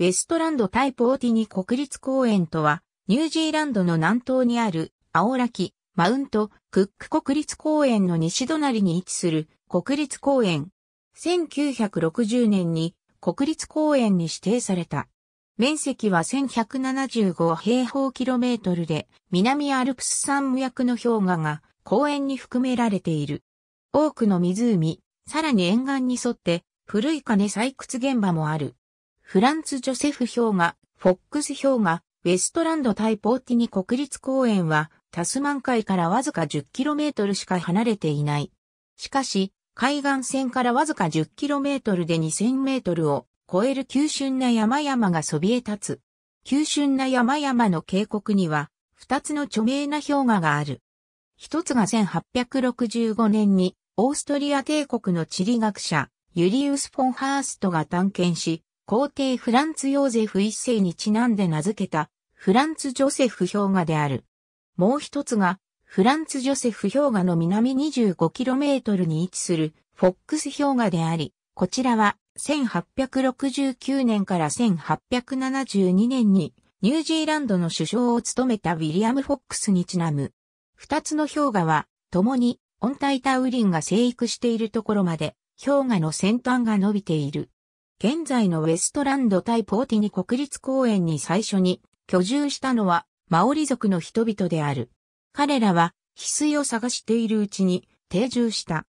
ウェストランドタイプオーティニ国立公園とは、ニュージーランドの南東にある、アオラキ、マウント、クック国立公園の西隣に位置する国立公園。1960年に国立公園に指定された。面積は1175平方キロメートルで、南アルプス山脈の氷河が公園に含められている。多くの湖、さらに沿岸に沿って、古い金採掘現場もある。フランツ・ジョセフ氷河、フォックス氷河、ウェストランド対ポーティニ国立公園は、タスマン海からわずか 10km しか離れていない。しかし、海岸線からわずか 10km で 2000m を超える急峻な山々がそびえ立つ。急峻な山々の渓谷には、二つの著名な氷河がある。一つが1865年に、オーストリア帝国の地理学者、ユリウス・フォンハーストが探検し、皇帝フランツ・ヨーゼフ一世にちなんで名付けたフランツ・ジョセフ氷河である。もう一つがフランツ・ジョセフ氷河の南 25km に位置するフォックス氷河であり、こちらは1869年から1872年にニュージーランドの首相を務めたウィリアム・フォックスにちなむ。二つの氷河は共に温帯タウリンが生育しているところまで氷河の先端が伸びている。現在のウェストランド対ポーティニ国立公園に最初に居住したのはマオリ族の人々である。彼らは翡翠を探しているうちに定住した。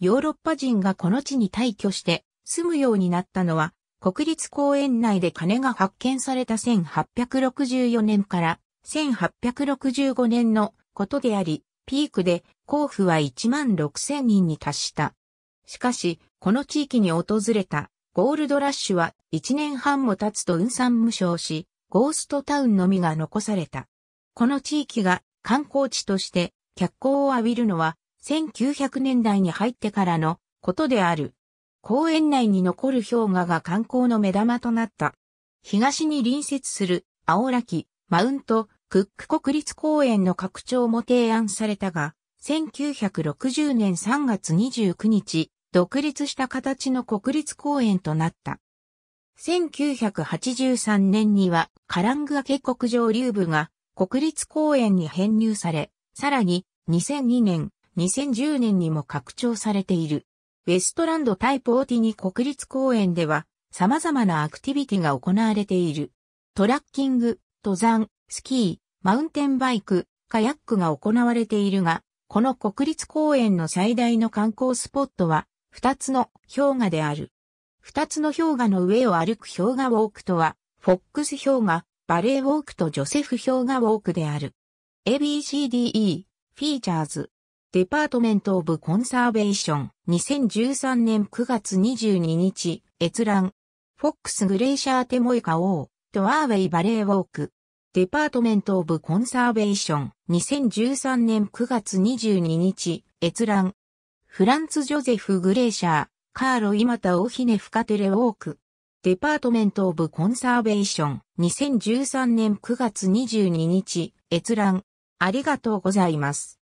ヨーロッパ人がこの地に退去して住むようになったのは国立公園内で金が発見された1864年から1865年のことであり、ピークで交付は1万6千人に達した。しかし、この地域に訪れたゴールドラッシュは1年半も経つと雲産無償し、ゴーストタウンのみが残された。この地域が観光地として脚光を浴びるのは1900年代に入ってからのことである。公園内に残る氷河が観光の目玉となった。東に隣接する青滝、マウント、クック国立公園の拡張も提案されたが、1960年3月29日、独立した形の国立公園となった。1983年にはカラングアケ国上流部が国立公園に編入され、さらに2002年、2010年にも拡張されている。ウェストランドタイプオーティニ国立公園では様々なアクティビティが行われている。トラッキング、登山、スキー、マウンテンバイク、カヤックが行われているが、この国立公園の最大の観光スポットは二つの氷河である。二つの氷河の上を歩く氷河ウォークとは、フォックス氷河、バレーウォークとジョセフ氷河ウォークである。ABCDE、フィーチャーズ、デパートメント・オブ・コンサーベーション、2013年9月22日、閲覧。フォックス・グレイシャー・テモイカ・オー、ドワーウェイ・バレーウォーク。デパートメント・オブ・コンサーベーション、2013年9月22日、閲覧。フランツ・ジョゼフ・グレーシャー、カーロ・イマタ・オヒネ・フカテレ・ウォーク。デパートメント・オブ・コンサーベーション。2013年9月22日、閲覧。ありがとうございます。